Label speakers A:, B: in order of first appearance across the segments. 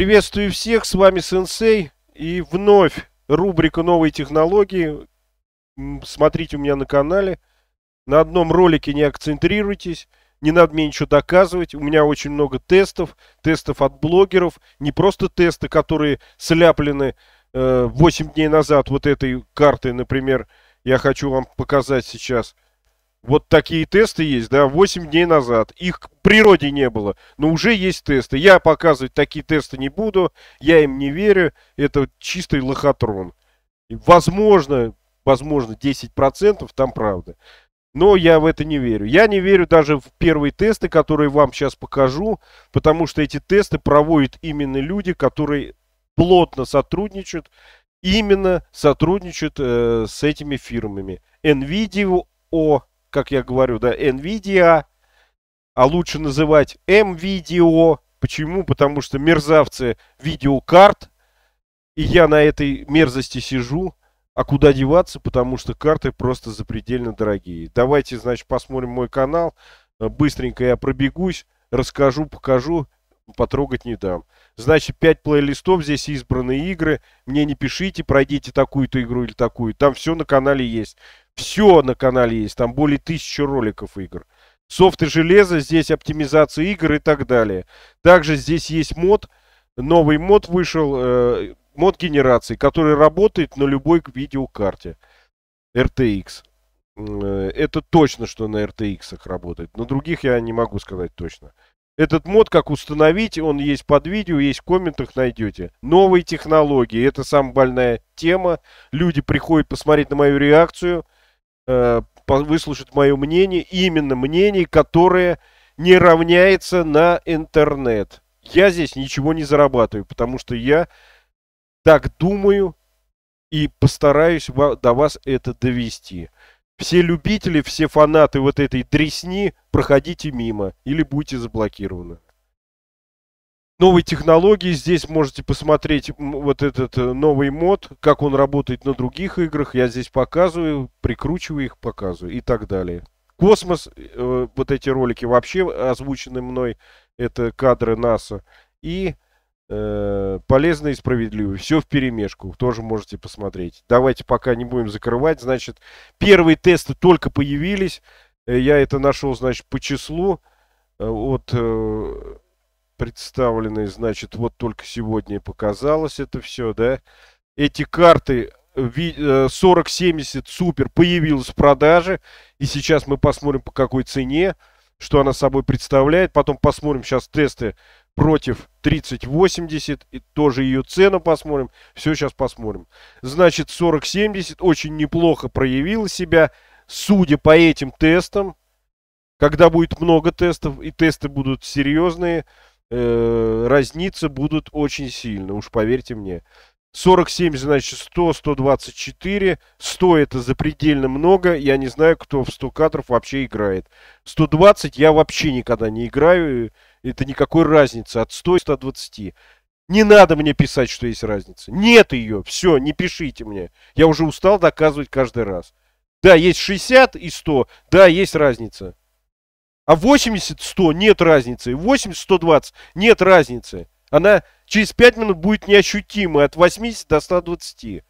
A: Приветствую всех, с вами Сенсей. И вновь рубрика «Новые технологии». Смотрите у меня на канале. На одном ролике не акцентрируйтесь. Не надо мне ничего доказывать. У меня очень много тестов. Тестов от блогеров. Не просто тесты, которые сляплены э, 8 дней назад вот этой картой, например, я хочу вам показать сейчас – вот такие тесты есть, да, 8 дней назад. Их к природе не было, но уже есть тесты. Я показывать такие тесты не буду, я им не верю. Это чистый лохотрон. Возможно, возможно, 10% там правда. Но я в это не верю. Я не верю даже в первые тесты, которые вам сейчас покажу, потому что эти тесты проводят именно люди, которые плотно сотрудничают, именно сотрудничают э, с этими фирмами. NVIDIA, как я говорю, да, NVIDIA, а лучше называть MVideo. Почему? Потому что мерзавцы видеокарт, и я на этой мерзости сижу, а куда деваться, потому что карты просто запредельно дорогие. Давайте, значит, посмотрим мой канал, быстренько я пробегусь, расскажу, покажу, потрогать не дам. Значит, 5 плейлистов, здесь избранные игры. Мне не пишите, пройдите такую-то игру или такую. Там все на канале есть. Все на канале есть, там более тысячи роликов игр. Софт и железо, здесь оптимизация игр и так далее. Также здесь есть мод, новый мод вышел, э, мод генерации, который работает на любой видеокарте RTX. Э, это точно, что на RTX работает. На других я не могу сказать точно. Этот мод, как установить, он есть под видео, есть в комментах, найдете. Новые технологии, это самая больная тема. Люди приходят посмотреть на мою реакцию – Э, выслушать мое мнение, именно мнение, которое не равняется на интернет. Я здесь ничего не зарабатываю, потому что я так думаю и постараюсь до вас это довести. Все любители, все фанаты вот этой дресни, проходите мимо или будете заблокированы новые технологии. Здесь можете посмотреть вот этот э, новый мод, как он работает на других играх. Я здесь показываю, прикручиваю их, показываю и так далее. Космос, э, вот эти ролики вообще озвучены мной, это кадры НАСА. И э, полезно и справедливо. Все в перемешку. Тоже можете посмотреть. Давайте пока не будем закрывать. Значит, первые тесты только появились. Э, я это нашел, значит, по числу. Э, от э, представлены, значит, вот только сегодня показалось это все, да. Эти карты 4070 э, э, супер появилась в продаже. И сейчас мы посмотрим по какой цене, что она собой представляет. Потом посмотрим сейчас тесты против 3080. И тоже ее цену посмотрим. Все сейчас посмотрим. Значит 4070 очень неплохо проявила себя. Судя по этим тестам, когда будет много тестов и тесты будут серьезные, Э, разницы будут очень сильно, уж поверьте мне. 47, значит, 100, 124. 100 это запредельно много. Я не знаю, кто в 100 кадров вообще играет. 120 я вообще никогда не играю. Это никакой разницы от 100 и 120. Не надо мне писать, что есть разница. Нет ее. Все, не пишите мне. Я уже устал доказывать каждый раз. Да, есть 60 и 100. Да, есть разница. А 80-100 нет разницы. 80-120 нет разницы. Она через 5 минут будет неощутимой от 80 до 120.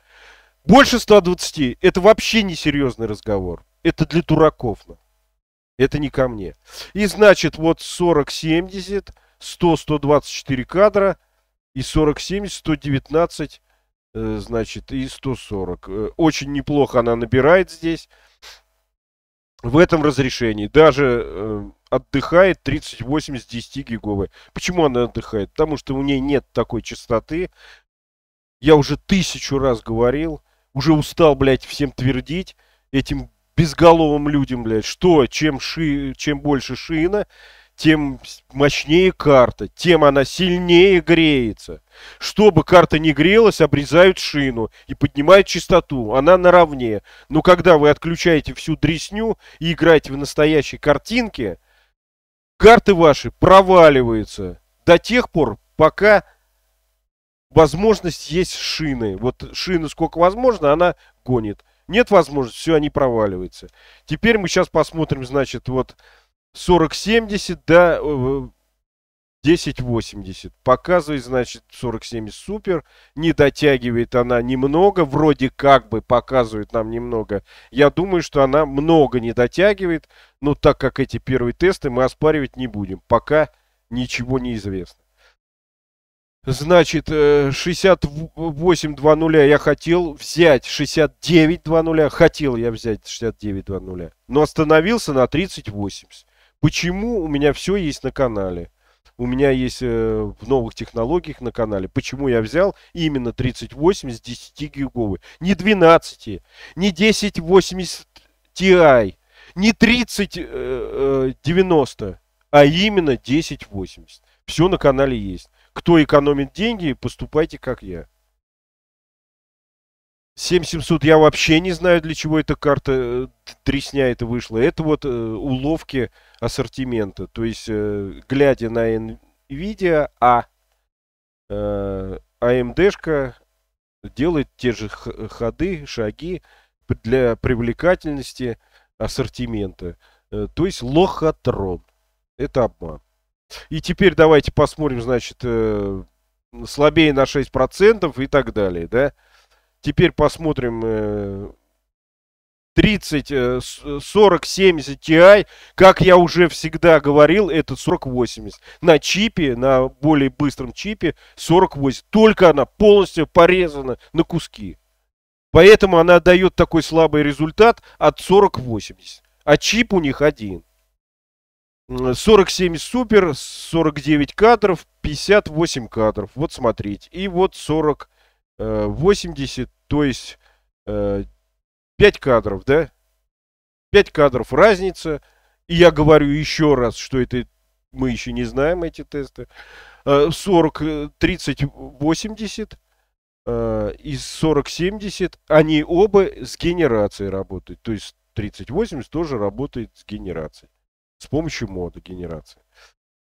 A: Больше 120 это вообще несерьезный разговор. Это для дураков. Это не ко мне. И значит, вот 40-70, 100-124 кадра и 40-70, 119, э, значит, и 140. Э, очень неплохо она набирает здесь в этом разрешении даже э, отдыхает 3080 10 гиговая. Почему она отдыхает? Потому что у нее нет такой частоты. Я уже тысячу раз говорил, уже устал, блядь, всем твердить этим безголовым людям, блядь, что чем, ши, чем больше шина, тем мощнее карта, тем она сильнее греется. Чтобы карта не грелась, обрезают шину и поднимают частоту. Она наравне. Но когда вы отключаете всю дресню и играете в настоящей картинке, карты ваши проваливаются до тех пор, пока возможность есть шины. Вот шины сколько возможно, она гонит. Нет возможности, все, они проваливаются. Теперь мы сейчас посмотрим, значит, вот 4070 до 1080. Показывает, значит, 4070 супер. Не дотягивает она немного. Вроде как бы показывает нам немного. Я думаю, что она много не дотягивает. Но так как эти первые тесты мы оспаривать не будем. Пока ничего не известно. Значит, 68.00 э, я хотел взять 69.00. Хотел я взять 69.00. Но остановился на 3080. Почему у меня все есть на канале? У меня есть э, в новых технологиях на канале. Почему я взял именно 38 с 10 гиговой? Не 12, не 1080 Ti, не 3090, э, э, а именно 1080. Все на канале есть. Кто экономит деньги, поступайте как я. 7700 я вообще не знаю, для чего эта карта э, тресня это вышла. Это вот э, уловки ассортимента. То есть, э, глядя на NVIDIA, а э, AMD-шка делает те же ходы, шаги для привлекательности ассортимента. Э, то есть, лохотрон. Это обман. И теперь давайте посмотрим, значит, э, слабее на 6% и так далее, да? Теперь посмотрим 30, 40, 70 Ti. Как я уже всегда говорил, это 4080. На чипе, на более быстром чипе 4080. Только она полностью порезана на куски. Поэтому она дает такой слабый результат от 4080. А чип у них один. 47 супер, 49 кадров, 58 кадров. Вот смотрите. И вот 40 80, э, то есть 5 э, кадров, да? 5 кадров разница. И я говорю еще раз, что это мы еще не знаем эти тесты. 40, 30, 80 из 40-70 они оба с генерацией работают. То есть 3080 тоже работает с генерацией. С помощью мода генерации.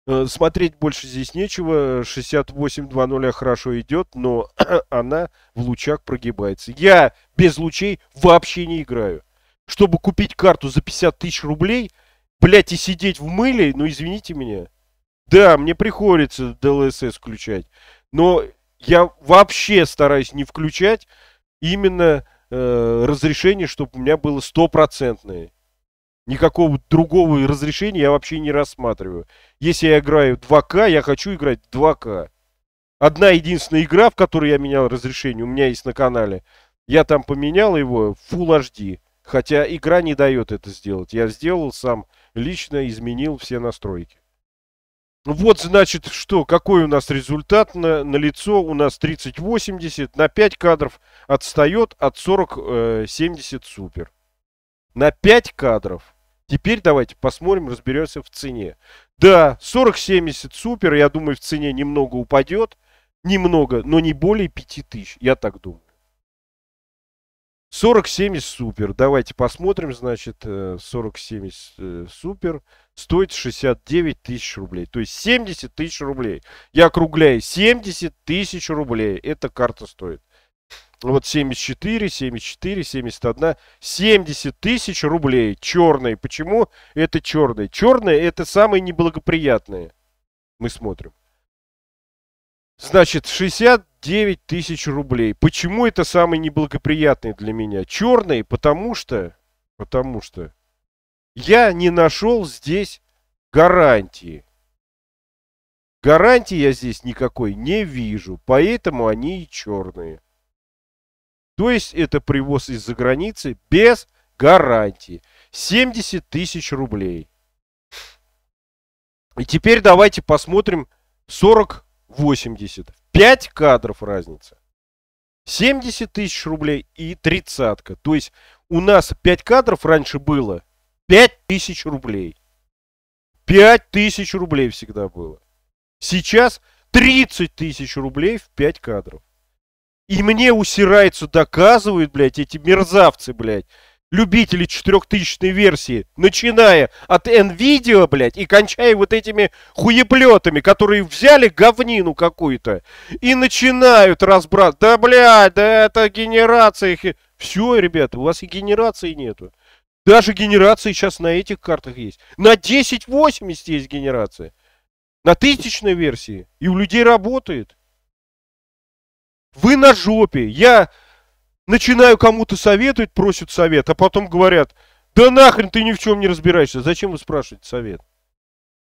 A: Э, смотреть больше здесь нечего. 68-2-0 хорошо идет, но она в лучах прогибается. Я без лучей вообще не играю. Чтобы купить карту за 50 тысяч рублей, блять, и сидеть в мыле, ну извините меня. Да, мне приходится DLSS включать. Но я вообще стараюсь не включать именно э, разрешение, чтобы у меня было стопроцентное. Никакого другого разрешения я вообще не рассматриваю. Если я играю 2К, я хочу играть 2К. Одна единственная игра, в которой я менял разрешение, у меня есть на канале. Я там поменял его в Full HD. Хотя игра не дает это сделать. Я сделал сам лично, изменил все настройки. Вот, значит, что, какой у нас результат на, на лицо у нас 3080 на 5 кадров отстает от 4070 э, супер на 5 кадров. Теперь давайте посмотрим, разберемся в цене. Да, 4070 супер, я думаю, в цене немного упадет. Немного, но не более 5000, я так думаю. 4070 супер. Давайте посмотрим, значит, 4070 э, э, супер стоит 69 тысяч рублей. То есть 70 тысяч рублей. Я округляю, 70 тысяч рублей эта карта стоит. Ну, вот 74, 74, 71, 70 тысяч рублей. Черные. Почему это черные? Черные это самые неблагоприятные. Мы смотрим. Значит, 69 тысяч рублей. Почему это самые неблагоприятные для меня? Черные, потому что... Потому что... Я не нашел здесь гарантии. Гарантии я здесь никакой не вижу, поэтому они и черные. То есть это привоз из-за границы без гарантии. 70 тысяч рублей. И теперь давайте посмотрим 40-80. 5 кадров разница. 70 тысяч рублей и тридцатка. То есть у нас 5 кадров раньше было 5 тысяч рублей. 5 тысяч рублей всегда было. Сейчас 30 тысяч рублей в 5 кадров. И мне усираются, доказывают, блядь, эти мерзавцы, блядь. Любители 4000 версии, начиная от NVIDIA, блядь, и кончая вот этими хуеплетами, которые взяли говнину какую-то и начинают разбрат. Да, блядь, да это генерация. Все, ребята, у вас и генерации нету. Даже генерации сейчас на этих картах есть. На 1080 есть генерация. На тысячной версии. И у людей работает. Вы на жопе. Я начинаю кому-то советовать, просят совет, а потом говорят, да нахрен ты ни в чем не разбираешься. Зачем вы спрашиваете совет?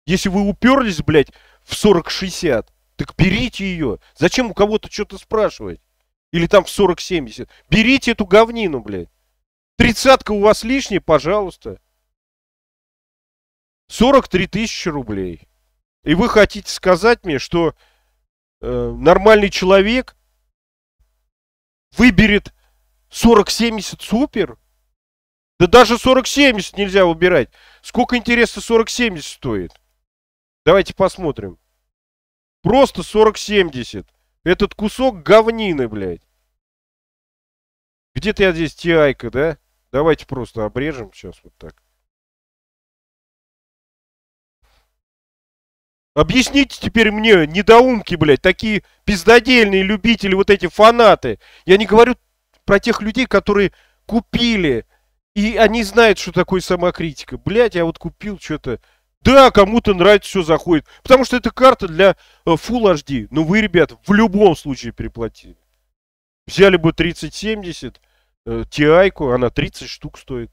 A: Если вы уперлись, блядь, в 40-60, так берите ее. Зачем у кого-то что-то спрашивать? Или там в 40-70. Берите эту говнину, блядь. Тридцатка у вас лишняя, пожалуйста. 43 тысячи рублей. И вы хотите сказать мне, что э, нормальный человек выберет 4070 супер? Да даже 4070 нельзя выбирать. Сколько, интересно, 4070 стоит? Давайте посмотрим. Просто 4070. Этот кусок говнины, блядь. Где-то я здесь тиайка, да? Давайте просто обрежем сейчас вот так. Объясните теперь мне, недоумки, блядь, такие пиздодельные любители, вот эти фанаты. Я не говорю про тех людей, которые купили, и они знают, что такое самокритика. Блядь, я вот купил что-то. Да, кому-то нравится, все заходит. Потому что это карта для э, Full HD. Но ну, вы, ребят, в любом случае переплатили. Взяли бы 3070, э, ti она 30 штук стоит.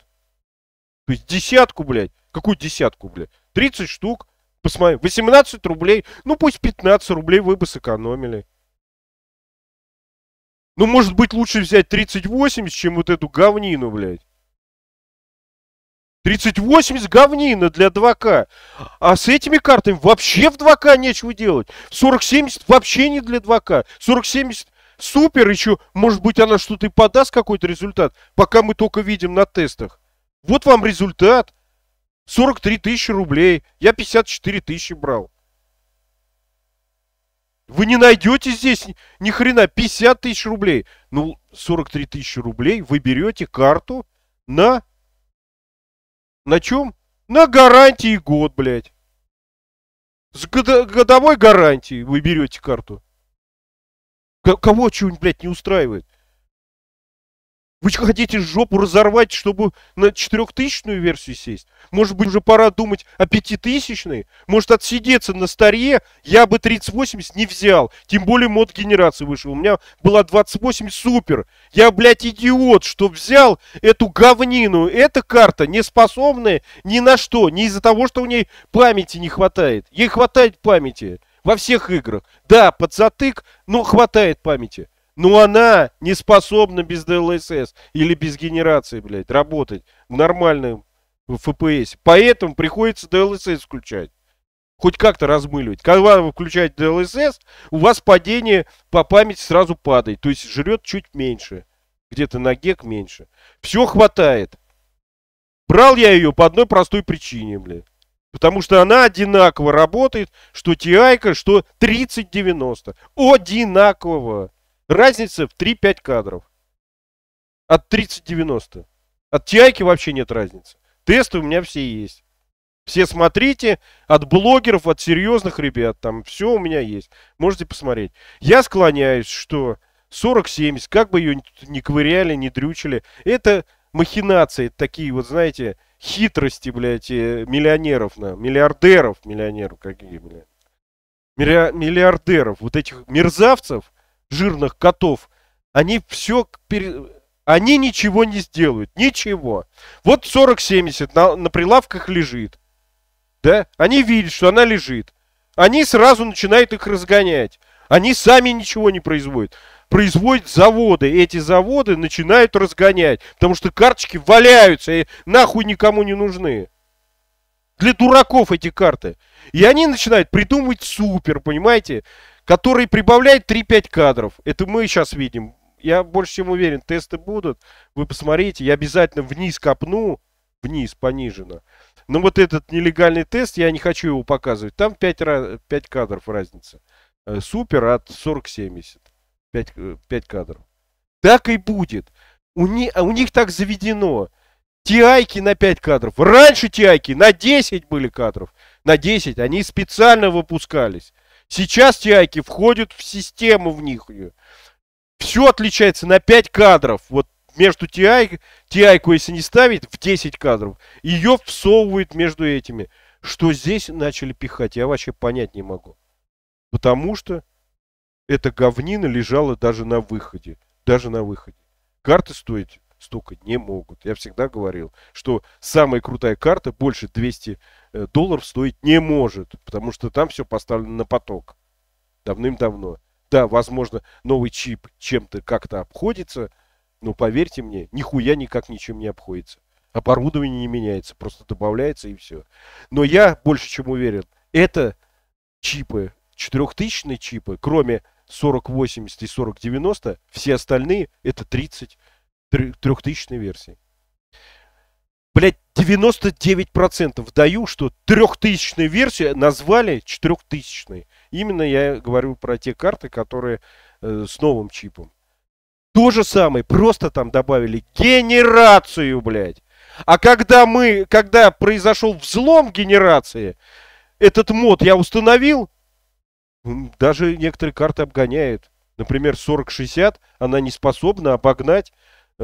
A: То есть десятку, блядь. Какую десятку, блядь? 30 штук Посмотри, 18 рублей, ну пусть 15 рублей вы бы сэкономили. Ну, может быть, лучше взять 3080, чем вот эту говнину, блядь. 3080 говнина для 2К. А с этими картами вообще в 2К нечего делать. 4070 вообще не для 2К. 4070 супер еще. Может быть, она что-то и подаст какой-то результат, пока мы только видим на тестах. Вот вам результат. 43 тысячи рублей. Я 54 тысячи брал. Вы не найдете здесь ни хрена 50 тысяч рублей. Ну, 43 тысячи рублей вы берете карту на... На чем? На гарантии год, блядь. С годовой гарантией вы берете карту. Кого что-нибудь, блядь, не устраивает? Вы что, хотите жопу разорвать, чтобы на четырехтысячную версию сесть? Может быть, уже пора думать о пятитысячной? Может, отсидеться на старье? Я бы 3080 не взял. Тем более мод генерации вышел. У меня была 28 супер. Я, блядь, идиот, что взял эту говнину. Эта карта не способная ни на что. Не из-за того, что у ней памяти не хватает. Ей хватает памяти во всех играх. Да, подзатык, но хватает памяти. Но ну, она не способна без DLSS или без генерации, блядь, работать в нормальном FPS. Поэтому приходится DLSS включать. Хоть как-то размыливать. Когда вы включаете DLSS, у вас падение по памяти сразу падает. То есть жрет чуть меньше. Где-то на гек меньше. Все хватает. Брал я ее по одной простой причине, блядь. Потому что она одинаково работает, что ti что 3090. Одинаково. Разница в 3-5 кадров. От 30-90. От TI вообще нет разницы. Тесты у меня все есть. Все смотрите, от блогеров, от серьезных ребят, там все у меня есть. Можете посмотреть. Я склоняюсь, что 40-70, как бы ее ни ковыряли, ни дрючили, это махинации, такие вот, знаете, хитрости, блядь, э, миллионеров, на, миллиардеров, миллионеров, какие, блядь. Миллиардеров, вот этих мерзавцев, жирных котов, они все... Пере... Они ничего не сделают. Ничего. Вот 40-70 на, на прилавках лежит. Да? Они видят, что она лежит. Они сразу начинают их разгонять. Они сами ничего не производят. Производят заводы. эти заводы начинают разгонять. Потому что карточки валяются и нахуй никому не нужны. Для дураков эти карты. И они начинают придумывать супер, понимаете? который прибавляет 3-5 кадров. Это мы сейчас видим. Я больше чем уверен, тесты будут. Вы посмотрите, я обязательно вниз копну. Вниз, понижено. Но вот этот нелегальный тест, я не хочу его показывать. Там 5, раз, 5 кадров разница. Э, супер от 40-70. 5, 5 кадров. Так и будет. У, не, а у них так заведено. Тиайки на 5 кадров. Раньше тиайки на 10 были кадров. На 10. Они специально выпускались. Сейчас тиайки входят в систему в них. Все отличается на 5 кадров. Вот между TI, TI, если не ставить, в 10 кадров, ее всовывают между этими. Что здесь начали пихать, я вообще понять не могу. Потому что эта говнина лежала даже на выходе. Даже на выходе. Карты стоят столько не могут. Я всегда говорил, что самая крутая карта больше 200 э, долларов стоить не может, потому что там все поставлено на поток давным-давно. Да, возможно, новый чип чем-то как-то обходится, но поверьте мне, нихуя никак ничем не обходится. Оборудование не меняется, просто добавляется и все. Но я больше чем уверен, это чипы, 4000 чипы, кроме 4080 и 4090, все остальные это 30 трехтысячной версии. Блять, 99% даю, что трехтысячная версия назвали четырехтысячной. Именно я говорю про те карты, которые э, с новым чипом. То же самое, просто там добавили генерацию, блядь. А когда мы, когда произошел взлом генерации, этот мод я установил, даже некоторые карты обгоняют. Например, 4060, она не способна обогнать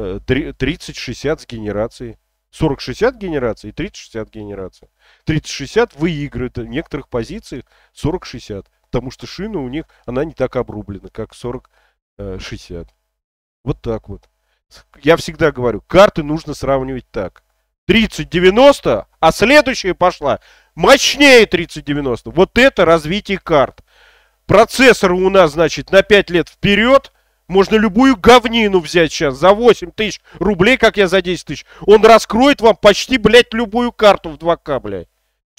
A: 30-60 э, с генерацией. 40-60 генерации и 30-60 генераций. 30-60 выигрывает в некоторых позициях 40-60. Потому что шина у них, она не так обрублена, как 40-60. Э, вот так вот. Я всегда говорю, карты нужно сравнивать так. 30-90, а следующая пошла мощнее 30-90. Вот это развитие карт. Процессоры у нас, значит, на 5 лет вперед – можно любую говнину взять сейчас за 8 тысяч рублей, как я за 10 тысяч. Он раскроет вам почти, блядь, любую карту в 2К, блядь.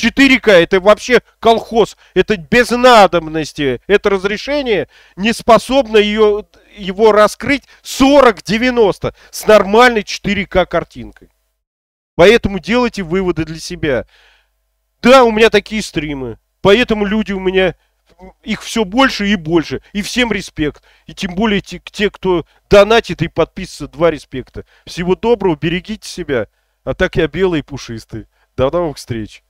A: 4К это вообще колхоз, это без надобности, это разрешение не способно ее, его раскрыть 40-90 с нормальной 4К картинкой. Поэтому делайте выводы для себя. Да, у меня такие стримы, поэтому люди у меня их все больше и больше. И всем респект. И тем более те, те, кто донатит и подписывается, два респекта. Всего доброго, берегите себя. А так я белый и пушистый. До новых встреч.